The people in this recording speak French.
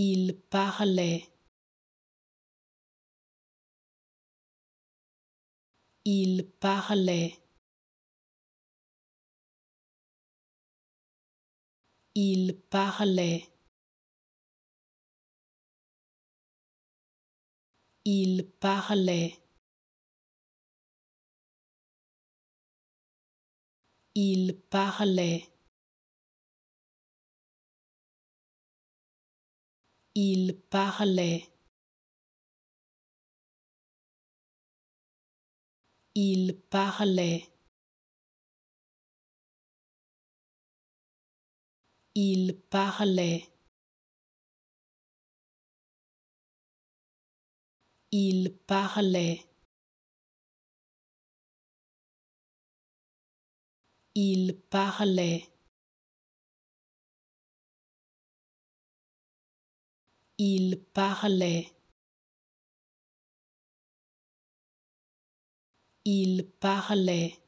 Il parlait. Il parlait. Il parlait. Il parlait. Il parlait. Il parlait. Il parlait. Il parlait. Il parlait. Il parlait. Il parlait. Il parlait.